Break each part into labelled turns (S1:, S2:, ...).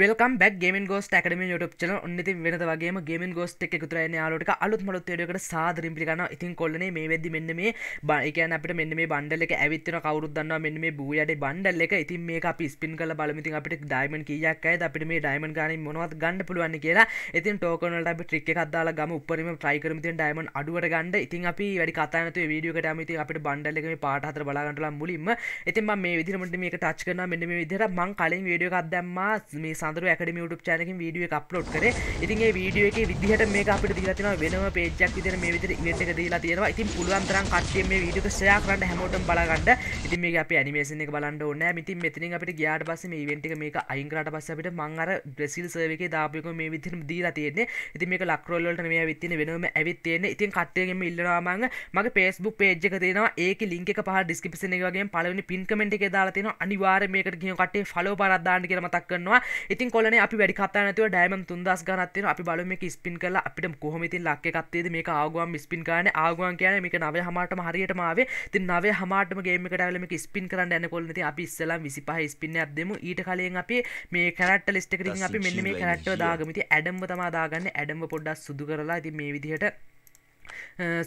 S1: Welcome back ගේමෙන් ගෝස් ටකම ට චන නති වෙන වගේ ගේම ගෝස් එක තුර යාලට අලුත් මලොත් ඩකට සාදරින් පිගන්න ඉතින් කොල්ලන මේ වෙද මෙන්න මේ බයිකන අපට මෙන්න මේ බන්ඩල එක ඇවිත්තන කවරුදන්න මෙන්න මේ බූයට බන්ඩල්ල එක ඉතින් මේ අපි ස්පින් කල බලමති අපට ඩයිමන් කියයක්කයි අපිට මේ ඩයිමන් ගන මොනවත් ගන්න පුළුවන් කියලා ඉතින් ටෝකනට අපි ට්‍රික් කදදාලා ගම උපරම ට්‍රයිකරමති ඩයිමන් අඩුවට ගන්න ඉතින් අපි වැඩි කතානතු වීඩියෝකට අමති අපට බන්ඩල්ලක මේ පාටහතර බලාගටලා මුලින්ම ඉතින් මේ විදිරමට මේක ටච් කරන මෙන්න මේ විදිර මං කලින් වීඩියෝ කක්දැම්මා මේ සඳර ඇකඩම ුටප චානකින් වීඩිය අප්ලෝඩ් කර ඉතින්ගේ වීඩියෝ එක විදිහට මේ අපිට දිලා තියෙනවා වෙනම පේජ්ජක් විදිහට මේ විදිහට ඉවෙන්ට් එක දීලා තියෙනවා ඉතින් පුළුවන් තරම් කට්ටිය මේ වීඩියෝ එක ෂෙයා කරන්න හැමෝටම බලගන්න ඉතින් මේක අපි ඇනිමේෂන් එක බලන්න ඕනේ ඉතින් මෙතනින් අපිට ගියාට පස්සේ මේ ඉවෙන්ට් එක මේක අයින් කරාට පස්සේ අපිට මං අර බ්‍රසීල් සර්ව් එකේ දාපු එක මේ විදිහට දීලා තියෙන්නේ ඉතින් මේක ලක්රෝල් වලට මේ ඇවිත් තියෙන වෙනම ඇවිත් තියෙන්නේ ඉතින් කට්ටියගෙන් ඉල්ලනවා මම මගේ Facebook page එක තියෙනවා ඒකේ link එක පහල description එක වගේම පළවෙනි pin comment එකේ දාලා තියෙනවා අනිවාර්යයෙන් මේකට ගිහින් කට්ටිය follow පාරක් දාන්න කියලා මතක් කරනවා ඉතින් කොලන අපි වැඩි කතානතුව ඩෑමන් තුන්දස් ගනත්තින අපි බලම ස්පින් කල අපිට කොහමතින් ලක්ක කත්තේද මේ ආගුවම් ස්පින් කාන ආගුවන් කියන මේක නව හමටම හරියටමාවේ ති නව හමටම ගේමකටලම ස්පින් කරන්න ඇන කොලනති අපි ඉස්සලම් විසි පහ ස්පින්න අදම ඊට කලින් අපි මේ කරට ලිස්ටකරින් අපි මෙන්න මේ කරට්ව දාගමති ඇඩම්ම තමාදාගන්න ඇඩම්ම පොඩ්ඩක් සුදු කරලා ඇති මේ විදිහට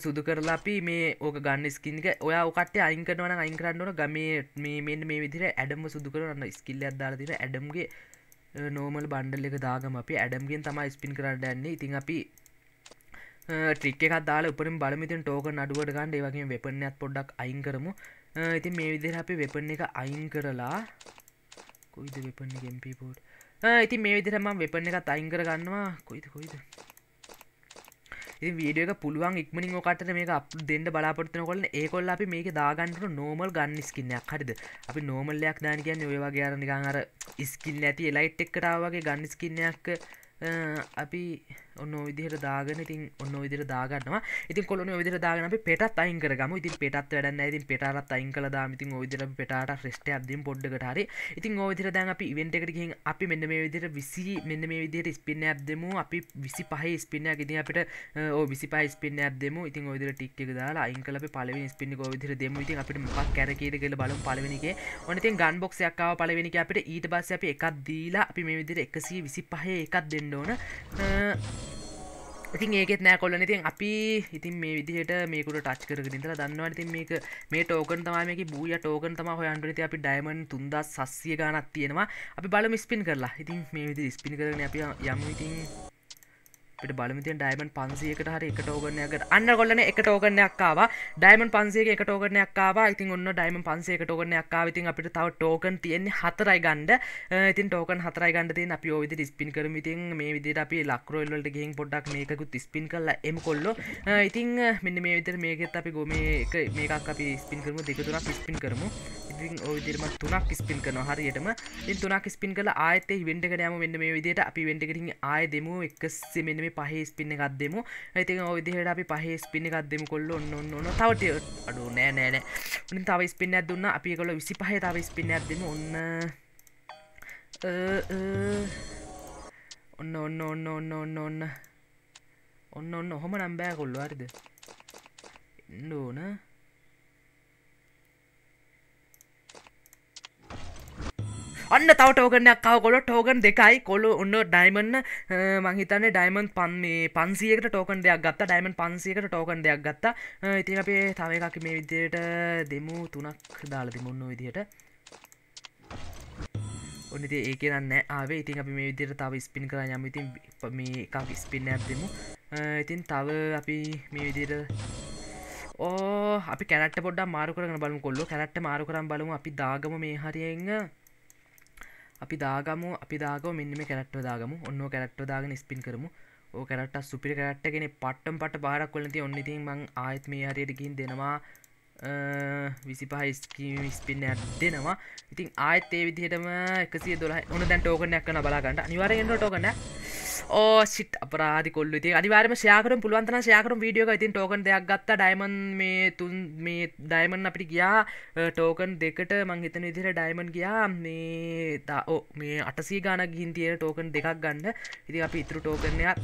S1: සුදු කරලා අපි මේ ඕක ගන්න ස්කින්ක ඔයා ඔකට අයිංකරනවන අයිංකරන්නවන ගමේ මේ මෙන්න මේ විදිර ඇඩම සුදු කරන්න ස්කිල්ල අදාලා තින ඇඩම්ගේ නෝමල් බණ්ඩල් එක දාගම අපි ඇඩම්ගෙන් තම ස්පින් කරන්න යන්නේ ඉතින් අපි ටික් එකක් දාලා උපරින් බලමිතින් ටෝකන් අඩුවට ගන්න ඒ වගේ වෙපන් එකක් පොඩ්ඩක් අයින් කරමු ඉතින් මේ විදිහට අපි වෙපන් එක අයින් කරලා කොයිද වෙපන් එක MP පොඩ් ඉතින් මේ විදිහට මම වෙපන් එකත් අයින් කරගන්නවා කොයිද කොයිද වීඩියක පුළුවන් ඉක්මනින් ෝකට මේක අප දෙන්න බලාපොත්න කොල ඒකොල් අපි මේක දාගන්නට නෝමල් ගන්න ස්කින්නයක් හරිද අපි නෝමල්ලයක් දාන කියන්න ඔයවාගේ අරනිකාර ඉස්කින්න ඇති එලයිට් එක්කටාවගේ ගන්න ස්කින්නයක් අපි ඔන්න විදිහට දාගෙන ඉතින් ඔන්න විදිර දාගන්නවා ඉතින් කොලොන විදිර දාගන පෙටත් අයින් කරගම ඉතින් පෙටත් වැඩන්න ඉතින් පෙටත් අයින් කළ දාමඉතින් විදිර පෙටාට ්‍රෙස්ට අදදිින් පොඩ්ඩකට හරි ඉතින් ඕවිදිර දැන් අපි ඉවෙන්ටකටකින් අපි මෙන්න මේ විදිර විසි මෙන්න මේ විදියට ස්පින්න ඇත් දෙමු අපි විසි පහහි ස්පින්නයක් ඉති අපට ඕ විසි පහ ස්පින්න ඇත් දෙම ඉතින් ඔවිදිර ටික්ක දාලා අයිංකල පලවෙනි ස්පින්න ෝවිදිර දෙම ඉතින් අපිට මක් කැරකට කියල බලම් පලවෙනිගේ ඔනතින් ගන් බොක්ෂයක්කාව පලවෙනික අපට ඊට බස්ස අපි එකක් දීලා අපි මේ විදිර එකසී විසි පහ එකක් දෙන්න ඕන ඉතින් ඒකෙත් නෑ කොල්ලන ඉතින් අපි ඉතින් මේ විදිහට මේකුට ටච් කරගෙන ඉඳලා දන්නවා ඉතින් මේක මේ ටෝකන් තමයි මේකේ බූයා ටෝකන් තමයි හොයන්න ඉතින් අපි ඩයමන්ඩ් 3600 ගාණක් තියෙනවා අපි බලමු ස්පින් කරලා ඉතින් මේ විදිහට ස්පින් කරගෙන අපි යමු ඉතින් අපිට බලමිතිය ඩයිමන් පන්සියකට හරි එක ටෝගනයකට අන්න ගොලන එක ටෝගනයක්කාව ඩයිමන් පන්සේ එක ටෝගනයක්කාව ඉතින් ඔන්න ඩයිම පන්සේ ටෝගනයක්කාව ඉතින් අපිට තව ටෝකන් තියෙන්නේ හතරයි ගන්ඩ ඉතින් ටෝකන් හතරයි ගන්ඩ තින් අපි ඔවිදි ස්පින් කරම ඉතින් මේ විදිට අපි ලක්රෝල්ලට ගෙහින් පොඩක් මේකුත් ස්පින් කල්ල එම කොල්ලො ඉතින් මෙන්න මේ විතර මේකෙත් අපි ගොම මේකක් අපි ස්පින් කරම දෙකතුරක් ස්පින් කරමු ඉතින් ඔය විදිහටම තුනක් ස්පින් කරනවා හරියටම. ඉතින් තුනක් ස්පින් කරලා ආයෙත් ඒ ඉවෙන්ට් එකට යමු මෙන්න මේ විදිහට අපි ඉවෙන්ට් එකට ආයෙ දෙමු 100 මෙන්න මේ පහේ ස්පින් එකක් දෙමු. ඉතින් ඔය විදිහට අපි පහේ ස්පින් එකක් දෙමු කොල්ලෝ ඔන්න ඔන්න ඔන්න තව ටික අඩෝ නෑ නෑ නෑ. උන් තව ස්පින් එකක් දුන්නා අපි ඒගොල්ලෝ 25 තව ස්පින් එකක් දෙමු ඔන්න ඔන්න ඔන්න ඔන්න ඔන්න ඔන්න ඔන්න ඔන්න ඔන්න හොම නම්බෑ කොල්ලු අරිද එන්න ඕන අන්න තව ටෝගනයක් කවකොල ටෝගන් දෙකයි කොලු ඔන්න ඩයිමන්න මහිතන ඩයිමන් පන් මේ පන්සියකට ටෝකන් දෙයක් ගත්ත ඩයිමන් පන්සියකට ටෝකන් දෙයක් ගත්ත ඉතින් අපේ තව එකක් මේ විදියට දෙමු තුනක් දාල දෙමුන්න විදියට ඔන්නති ඒ කියන්න ආවේ ඉතින් අපි මේ විදියට තව ස්පින් කර යම ඉතින් මේ එකක් ස්පින්න ඇත්දමු ඉතින් තව අපි මේ විදියට ඕ අපි කැනට පොඩ මාරු කරන බලමු කොල්ලො කැනට මාරු කරම් බලමු අපි දාගම මේ හරියෙන්න්න අපි දාගම අපි දාග මෙන්නම කරට්ව දාගම ඔන්න කරට්ව දාගෙන ස්පින් කරමු ඕ කරට සුපිරි කරට්ටගෙන පට්ටම් පට පාරක් කොලති ඔන්නඉතින් මං ආයත් මේ හරියටකින් දෙනවා විසි පහස්කීම ස්පින්න ඇත් දෙනවා ඉතින් ආයත් ඒ විදිහටම එකසිේ දොල ඔන්න දැන් ටෝකනයක් කන බලාගන්නට නිවරෙන් ටෝකනෑ ඕ oh, සිට් අපරාධිකොල්ල ති අනිවාරම සයාකරම් පුළුවන්තන සයාකරම් වීඩියෝ ඉතින් ටෝකන් දෙයක් ගත්ත ඩයිමන් මේ තුන් මේ ඩයිමන් අපිට ගියා ටෝකන් දෙකට මංහිතන ඉදිර ඩයිමන් ගියා මේ තාඕ මේ අටසී ගාන ගින් තියෙන ටෝකන් දෙකක් ගන්න ඉති අපි ඉතුරු ටෝකරණයක්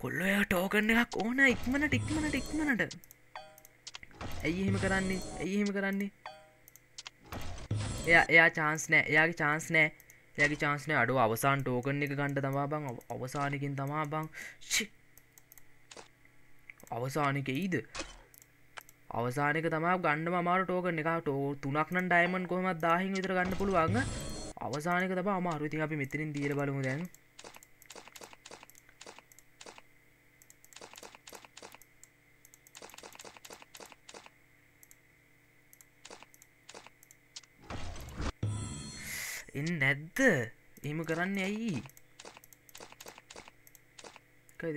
S1: කොල්ල එයා ටෝකන්න එකක් ඕන ඉක්මනට ඉක්මනට ඉක්මනට ඇයි එහෙම කරන්නේ ඇයි එහෙම කරන්නේ එයා එයා චාන්ස් නෑ එයාගේ චාන්ස් නෑ යගේ චාන්සන අඩු අවසාන් ටෝකන් එක ගණ්ඩ තමා බං අවසානකින් තමා බං අවසානක ඊද අවසානක තමා ගන්න මාර ටෝකන එක ටෝ තුනක්න ඩයිමන් කොහමත් දාහින් විතර ගන්න පුළුවන්ග අවසානක තම අමාරුති අපි මෙතරින් දීර බලමු දැන් ඇත්ත එහෙම කරන්න ඇයි කද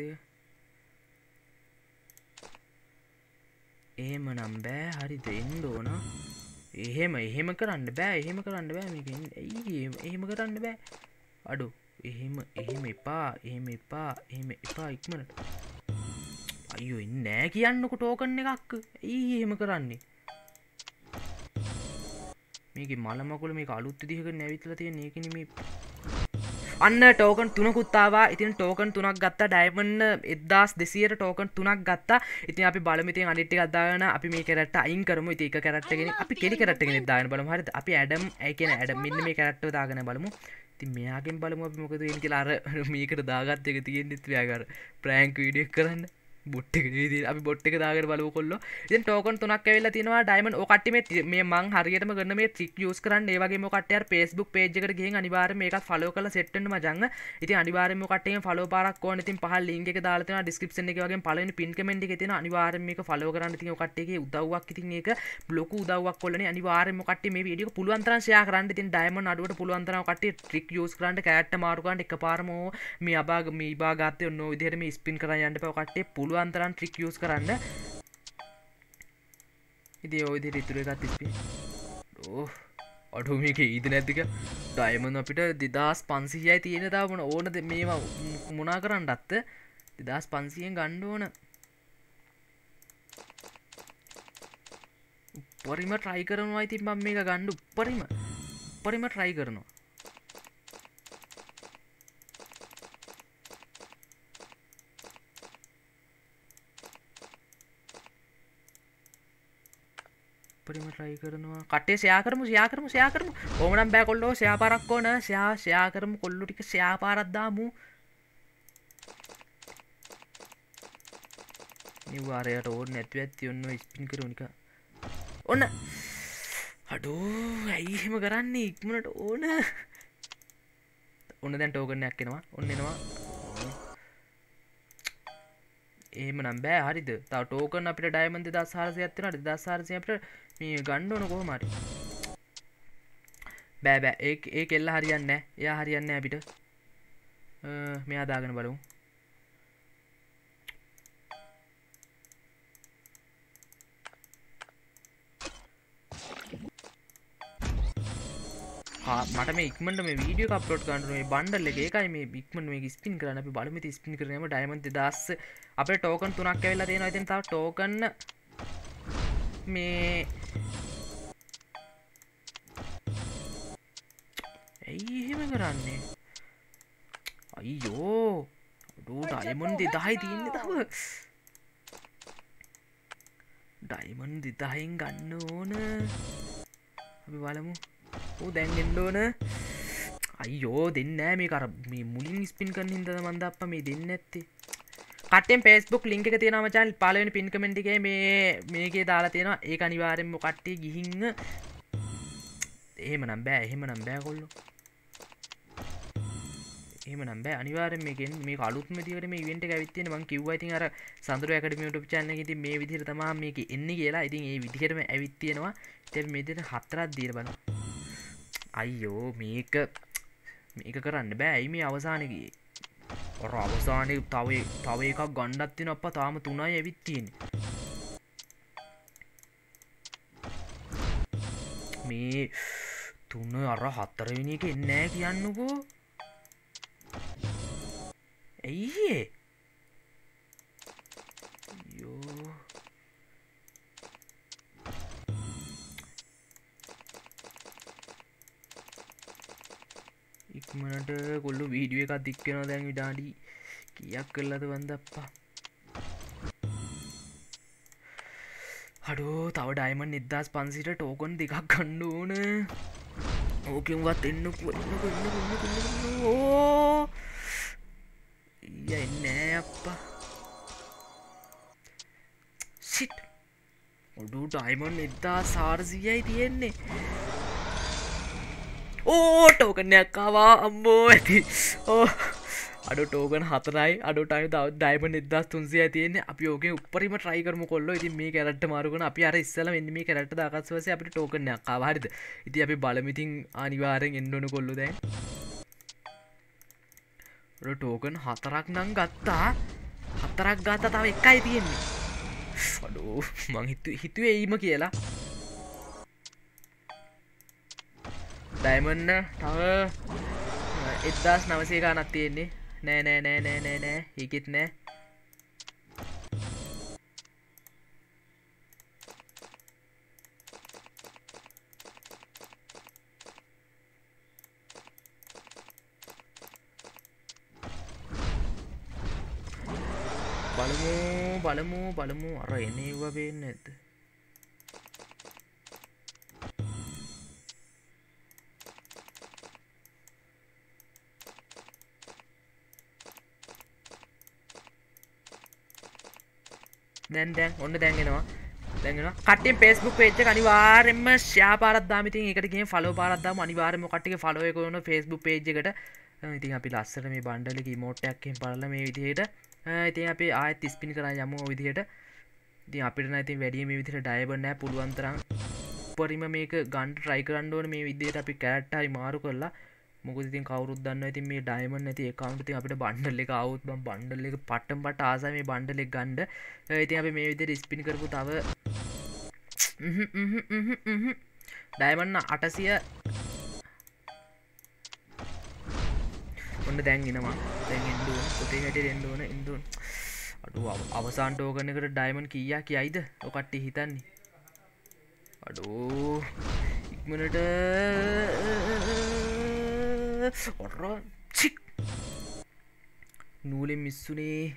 S1: එහෙම නම් බෑ හරිද එන්න ඕන එහෙම එහෙම කරන්න බෑ එහෙම කරන්න බෑ මේ එහෙම කරන්න බෑ අඩු එහෙම එහෙම එපා එහෙම එපා එහෙම එපා ඉක්මනට අයෝ නෑ කියන්නක ටෝකන්න එකක් ඒ එහෙම කරන්නේ මේක මලමකුල මේ අලුත් දිහක නැවිතල තිය නකනම අන්න ටෝකන් තුනකුත්තාවා ඉතින් ටෝකන් තුනක් ගත්තා ඩයිමන්න එදදාස් දෙසියට ටෝකන් තුනක් ගත්තා ඉතින් අපි බලමිතින් අනිට්ි ගත්දාගන අපි මේ කරට අයින් කරම ඒක කරටගෙන අපි කෙඩි කරටගෙන දාන බල හරි අපි ඇඩම් ඇකන ඇඩම් මෙන්න මේ කරට්ට දාගන බලමු ති මෙයාගෙන් බලමු මොකද කියලා අර මේකට දාගත් එක තියෙන් නිත්‍රයාකර ප්‍රෑංක් විඩියක් කරන්න බොට් අපි බොට් එක දාගට බලව කොල්ල ටෝකන් තුනක් ඇවෙල තිනවා ඩයිමන් ඔකටම මේ මං හරියටම ගන්න මේ ත්‍රික් යස් කරන්න ඒවගේ මොකටය පෙස්බුක් පේජකට ගේ අනිවාර මේක ෆලෝ කල සෙට්න මජංග ඉති අනිවාරම කටේ ෆලෝ පාරක් නති පහල් ලින්ග දාලතන ඩිස්කපෂන එකගේ පල පින්කමෙන්ඩි තින අනිවාරමක ෆලෝ කරන්න ති කටේ උදවක් ති ඒක බ්ලොක උදවක් කොලන අනිවාරම කට මේ විඩිය පුළුවන්තරශය කරන්න ති ඩයිම අඩුවට පුළුවන්තර කට ට්‍රික් යස් කරන්න කෑට මාරුගන්ට එක පාරමෝ මේ අබාග මේ බාගතය ඔන්න විදිහරම ස්පින් කරයන්නට පවකටේ පුළුව පුළුවන්තරන් ට්‍රික්ියස් කරන්න ඉති ඔයිදි රිතුර එකත් තිස්පේ ඕ අඩුමික ඊද නැතික ඩයිමන් අපිට දෙදස් පන්සිහයි තියෙන දාබන ඕනද මේවා මොනා කරන්න අත්ත දෙදස් පන්සියෙන් ගණ්ඩ ඕන උපරිම ට්‍රයි කරනවා ඉතින් බම් මේ එක ගණ්ඩු උපරිම උපරිම ට්‍රයි කරනවා අපිම ට්‍රයි කරනවා කටේ සයා කරමු සයා කරමු සයා කරමු ඕමනම් බෑ කොල්ලෝ සයා පාරක් ඕන සයා සයා කරමු කොල්ලු ටික සයා පාරක් දාමු නිවාරයට ඕන නැතුව ඇති ඔන්න ස්පින් කරු නික ඔන්න අඩෝ ඇයි එහෙම කරන්නේ ඉක්මනට ඕන ඔන්න දැන් ටෝකනයක් එනවා ඔන්න එනවා ඒමනම් බෑ හරිද තව ටෝකන් අපිට ඩයිමන්ද දසාරසයක්ත්වනට දසාරසයට මේ ගණ්ඩෝන කොහොමට බෑබෑ ඒ ඒ කෙල්ලා හරියන්න එයා හරියන්න අපිට මෙයාදාගෙන බලමු මට මේ ඉක්මට මේ වීඩියෝ අප්ලෝඩ් කරනුවේ බන්ඩල්ල එකයි මේ ඉක්මන මේ ස්පින් කරන අපි බලමිති ස්පින් කරනීම ඩයිමන්ත දස් අපේ ටෝකන් තුනක් ඇවෙල්ලා තියෙන ඇතින් තා ටෝකන්න මේ ඇයි එහෙම කරන්නේ අයියෝ ඩෝ ඩයිමන්ද දහයි තියන්න තව ඩයිමන් දෙතහයින් ගන්න ඕන අපි බලමු අපපු දැන් එන්නෝන අයෝ දෙන්න මේ කර මේ මුලින් ස්පින් කරන හිද මන්ද අප මේ දෙන්න ඇත්තේ කටෙන් පෙස්බුක් ලිංක තියෙන මචන් පලවෙන පින් කමෙන්ටිගේ මේ මේකේ දාලා තියෙනවා ඒ අනිවාරෙන්ම කට්ටේ ගිහින්න එහෙම නම් බෑ එහෙම නම් බෑ කොල්ලො එම නම් බෑ අනිවාරෙන් මේකෙන් මේ කලුත්ම තිවට මේ ඉවෙන්ට ඇවිත්තෙන මං කිව්ව ඉතින් අර සඳර ඇකඩමියට පිචන්න ඉති මේ විදිහර තමා මේක එන්න කියලා ඉතින් ඒ විදිහරම ඇවිත්තියෙනවා තැ මෙදෙන හතරත් දීරබනවා අයියෝ මේක මේක කරන්න බෑ ඇයි මේ අවසානකි ඔර අවසානය තව තව එකක් ගණ්ඩත්තින අප තාම තුනයි ඇවිත්තියෙන් මේ තුන්න අර හත්තරවෙෙන එක එන්නෑ කියන්නකෝ ඇයියේ දික්කෙනවා දැන් විඩාඩි කියක් කරලද වන්දප්පා හඩෝ තව ඩයිමන් නිදදාස් පන්සිට ටෝකොන් දෙකක් කණ්ඩ ඕන ඕකවත් එන්න ඕ එන්න අප්පා සිට් ඔඩු ඩයිමන් එදදා සාර්සියයි තියෙන්නේ ඕ ටෝකනයක් කාවා අම්බෝ ඇති ඕ අඩු ටෝගන් හතරයි අඩුටයි තව ඩයිම නිදස් තුන්සේ තියන අපි ෝගේ උපරිම ට්‍රයිකරම කොල්ල ඉති මේ කරට මාරුගන අපි අර ඉස්සල මෙන්නම කරට දකත්වස අපි ටෝකන කාවාරිද ඉති අපි බලමිතින් අනිවාරෙන් එන්නඩන කොල්ලු දැන් ටෝකන් හතරක් නං ගත්තා හතරක් ගාත තව එකයි තියෙන්නේ අඩෝ මං හිතුවේ ඒීම කියලා ඩයිමන්න තව එදදාස් නවසේ ගානක් තියෙන්නේ නෑ නෑ නෑ නෑ නෑ නෑ හිකෙත් නෑ බලමු බලමු බලමු අර එනේවා වෙන්න ඇත දැන් දැන් ඔන්න දැන්ගෙනවා දැන්ෙන කටින් පෙස්බුක් පේච්ච අනිවාරෙන්ම ශ්‍යාපාරදදාමිති එකටගේ ෆලෝ පාරදදාම අනිවාරම කට්ටික ෆලෝයකොන ෆෙස්බු පේජ්කට ඉතින් අපි ලස්සර මේ බණ්ඩලක මෝට්ටයක්ෙන් පරල මේ විදිහයට ඉතින් අපි ආයත් ස්පිනි කර යම විදිහයට ති අපිට නැති වැඩිය මේ විදිට ඩයිබන්නෑ පුළුවන්තරම් උපරිම මේක ගන්ට රයිකරන්ඩෝන මේ විදියට අපි කැට්ටයි මාරු කරලා මොකතින් කවරුත් දන්න ඇති මේ ඩයිමන් ඇති එකකවුන්ටති අපට බණ්ඩල්ල එක අවුත් බණ්ඩල්ල එක පට්ටම් පට ආස මේ බණ්ඩලෙක් ගණ්ඩ ඇති අප මේ විදි රිස්පින් කරපු තව ඩයිමන්න අටසිය ඔන්න දැන්ගෙනවා දැන්ඩුව කොටේ හැට දෙන්නඕන ඉදුන් අඩු අවසාන් ටෝගනකට ඩයිමන් කියා කියයිද ඔකට්ටි හිතන්නේ අඩෝ ඉක්මනට ඔර නූලෙන් මිස්සුනේ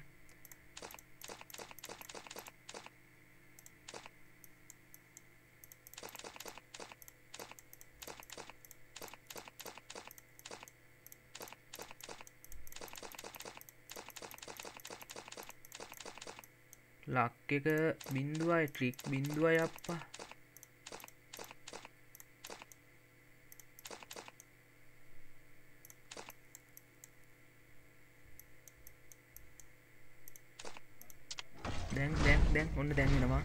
S1: ලක් එක බින්දුවයි ට්‍රික් බින්දුවයි අප්පා දැන් දැන් දැන් ඔන්න දැන්ගෙනවා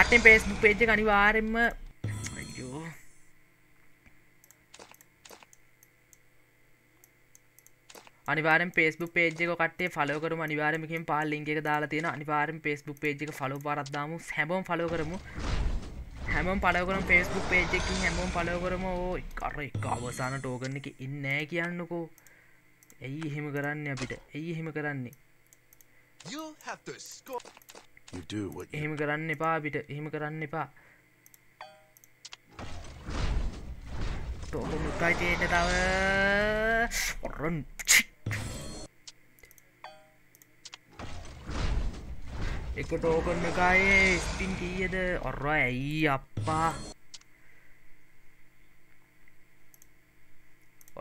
S1: කටෙන් පේස්බුක් පේජ්ජ අනිවාරෙන්ම අයෝ අනිවාරෙන් පේස්බු පේජක කටේ ෆලෝකරම අනිවාරමකින් පාල් ලිංග එක දාලා තියෙන අනිවාරෙන් පේස්බුක් පේජ් එක ෆලෝ පරද්දාම හැබම් ෆලෝ කරමු හැමම් පලකරම පේස්බුක් පේජ්කින් හැමම් පලෝ කරම ඕ කර එක අවසාන ටෝකරන එක ඉන්නෑ කියන්නකෝ ඇයි එහෙම කරන්න අපිට ඇයි එහෙම කරන්නේ එහෙම කරන්න එපා අපිට එහෙම කරන්න එපා තෝකයිතයට තව ඔරන් එක ටෝකන්න කායේ ස්පින් කීයද ඔර ඇයි අප්පා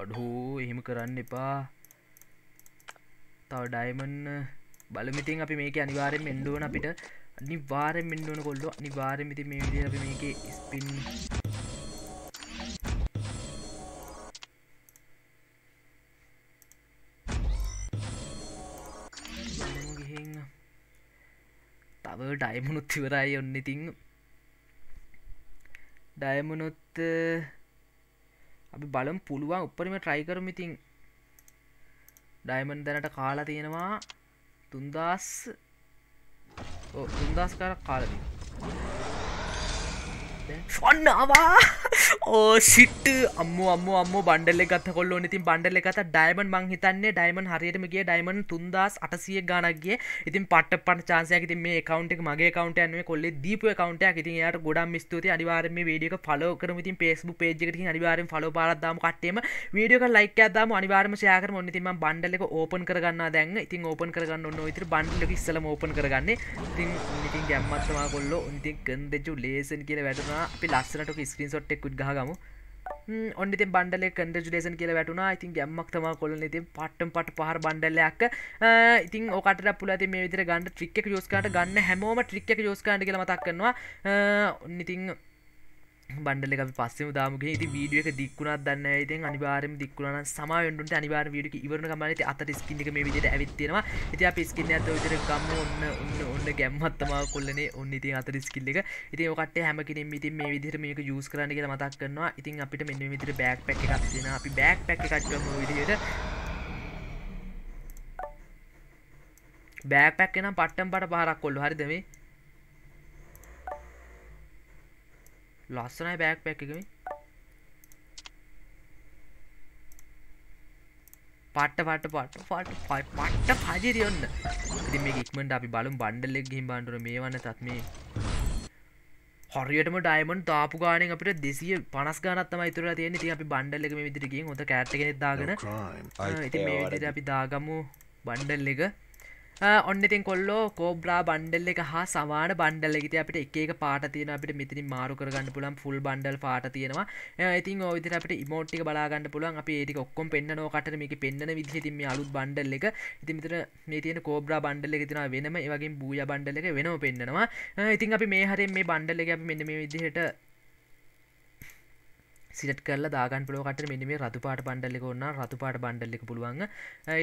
S1: අඩහෝ එහෙම කරන්න එපා තව ඩයිමන්න බලමිතින් අපි මේක අනිවාරෙන් මෙන්ඩුවන අපිට අනිවාරෙන් මෙන්ඩුවන කොල්ඩු අනිවාරෙන් මිති මේ විදි අපි මේක ස්පින් තව ඩයිමනුත් තිවරයි ඔන්න ඉතිං ඩයමනොත් අපි බලම් පුළුවන් උපරිම ට්‍රයිකරම ඉතින් ඩයිමන් දැනට කාලා තියෙනවා තුන්දස් තුන්දස් කර කාලදී ඔන්න අවා ඕ සිට් අම්ම අම්ම අම්ම බන්ඩල ගත කොල්ල නතින් බන්ඩල එකත ඩයිමන් මං හිතන්නේ ඩයිමන් හරියටම ගිය ඩයිමන් තුන්දස් අටසිය ගානක්ගේ ඉතින් පට පට චාසයක් ඉතින් මේ කවන්ට මගේ කවන්ට යන්නේ කොල්ල දීප කවන්ට ඉතින් යාට ගොඩම් ස්තුති අනිවාරම වීඩියක පලෝ කරම ඉතින් පේස්බු පේජකට අනිවාරෙන් ෆලෝ පාරදදාම කට්ටේම වීඩියක ලයික අදාම අනිවාර්ම ශයාකර මොනතිම බන්ඩලක ඕපන් කරගන්න දැන් ඉතින් ඕපන් කරගන්න ඔන්න ඉතිරි බන්ඩලක ඉස්සලම ඕපන් කරගන්න ඉතින් ඉතින් ගැම්මත්තමා කොල්ලෝ ඉතින් ගන්දජු ලේසන් කියල වැඩනා අපි ලස්සනට ස්ක්‍රීන් සොට් එක්කුත් ගහගමු ඔන්නති බන්ඩල කඩජුලේසන් කියල වැටුනා ඉතින් ගැම්මක් තම කොල ති පට්ටම් පට පහර බන්ඩල්ලයක් ඉතින් ඕකට පුලති මේ විදිර ගන්න ට්‍රික්ක යෝස්කාට ගන්න හැමෝම ට්‍රික්ක යෝස්කාන්ඩ කියල මතක්කන්නවා ඉතිං බඩල අපි පස්සම දාමක ඉති වීඩියක දික්ුණක් දන්න ඇති අනිවාරම දික්ුණන සමාවෙන්ට අනිවාර වීඩිය ඉවරන මනති අත ස්කිික මේ විට ඇවිත්තෙනවා ඉති අප ස්කින්න ඇත විතර ගම්ම ඔන්න ඔන්න ඔන්න ගැම්මත්තමා කොල්ලනේ ඔන්න ඉති අතර ස්කිල්ලක ඉති ඔකට හැමකින මිති මේ විදිර මේක යස් කරන්නක මතක් කන්නවා ඉතින් අපිට මෙන්න විතර බෑක් පැක් එකක්තිෙන අපි බෑක් පැක් එකක්ම විදිට බෑපැක්කෙන පට්ටම් පට පහරක් කොල්ු හරිදමේ ලස්සනයි බෑක් පැක් එකම පට්ට පට පට පට පට පට්ට පජරියොන්න ඉතින් මේ ඉක්මට අපි බලම් බණ්ඩල්ලෙක් ගහිම් බන්ඩුර මේ වන්න තත් මේ හොරියටම ඩයිමන් තාපු ගානෙන් අපට දෙසිය පනස් ගනත්තම ඉතුර තියෙන ති අපි බණ්ඩල්ල එක විදිරගින් හොත කෑට්ටගෙන දාගෙන ඉති මේ විදිට අපි දාගමු බණ්ඩල් එක ඔන්නඉතින් කොල්ලෝ කෝබ්ලා බන්ඩල් එක හා සමාන බන්ඩල් එකති අපට එකක පාට තියන අපට මෙතිනි මාරු කරගන්න පුළන් ෆුල් බන්ඩල් පාට තියෙනවා ඉතින් ඔවිත අපට ඉමෝට්ටික බලාගන්න පුළන් අප ඒටි ඔක්කොම් පෙන්න්නනෝ කට මේක පෙන්න්න විදිහතිම අලුත් බන්ඩල් එක ඉතිමිතර නතියන කෝබ්‍රා බන්ඩල එක තින වෙනම ඒවගේ බූය බන්ඩල එක වෙනව පෙන්න්නවා ඉතින් අපි මේ හරෙන් මේ බන්ඩල එක මෙන්න මේ විදිහට සිට කල දාගන් පුලුවකට මෙන්න මේ රතුපාට බණ්ඩල්ලෙක ඔන්න රතුපාට බණ්ඩල්ලෙක පුළුවන්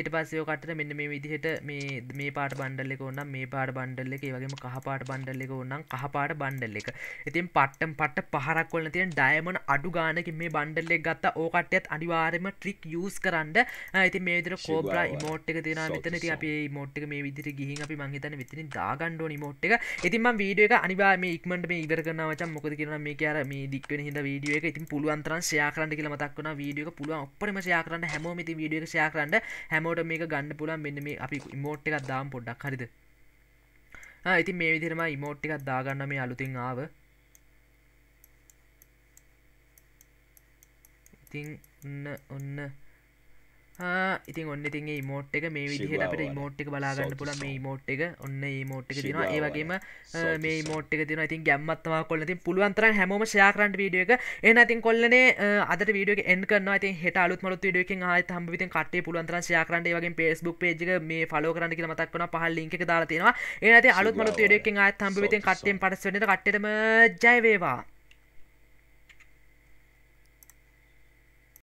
S1: ඊට පස්සයෝකට මෙන්න මේ විදිහට මේ මේ පාට බණ්ඩල්ලෙක ඔන්න මේ පාට බණ්ඩල්ල එක වගේම කහපාට බණ්ඩල්ලෙක ඔන්නම් කහපාට බණ්ඩල්ල එක ඉතින් පට්ටම් පට පහරක් වල තියෙන ඩයමන් අඩු ගානක මේ බණ්ඩල්ලෙක් ගත්ත ඕකටයත් අනිවාරම ට්‍රික් යස් කරන්න ඇති මේදර කෝබ්‍රා මෝට්ක තින මෙතන ති අපේ මෝට්ක මේ විදිර ගිහින් අපි මංහිතන විතිනි දාගණ්ඩෝ නිමෝට්ක ඉතින්ම වීඩියක අනිවා මේ ඉක්මට මේ ඉවර කරනවච මොකද කරන මේ කියර මේ දික්වෙන හිද වීඩියෝ එක ඉතින් පුළුවන් පුළුවන්තරන් සයාකරන්න කියල මතක් වන වීඩියක පුළුව ඔපරම සයාකරන්න හැමෝමති වීඩියක සයාකරන්න හැමෝට මේක ගන්න පුළන් මෙන්න මේ අපි ඉමෝට් එකක් දාම් පොඩ්ඩක් හරිද ඉතින් මේ විදිරම ඉමෝට් එකක් දාගන්න මේ අලුතින් ආව ඉතින් ඔන්න ඔන්න ඉතින් ඔන්න ඉතින් මෝට් එක මේ විදිහට අපට මෝට් එක බලාගන්න පුල මේ මෝට් එක ඔන්න ඒ මෝට් එක තිෙනවා ඒවගේම මේ මෝට් එක තින ඉතින් ගැම්මත්තවා කොල ති පුළුවන්තර හැම ශයාකරන්ට වීඩිය එක එන අතින් කොල්ලනේ අද වීඩිය එන් කන්න ති හට අලුත් මලත් වීඩියක හ හම විති කට පුළන්තර ශයාකරන්ට වගේ පේස්බුක් පේජ මේ ෆලෝ කරන්න කියල මතක් වන පහල් ලික දාලා තියෙනවා එන අති අලුත් මලත් වීඩියක හම විති කට්ටෙන් පටස්වනට කට්ටම ජයවේවා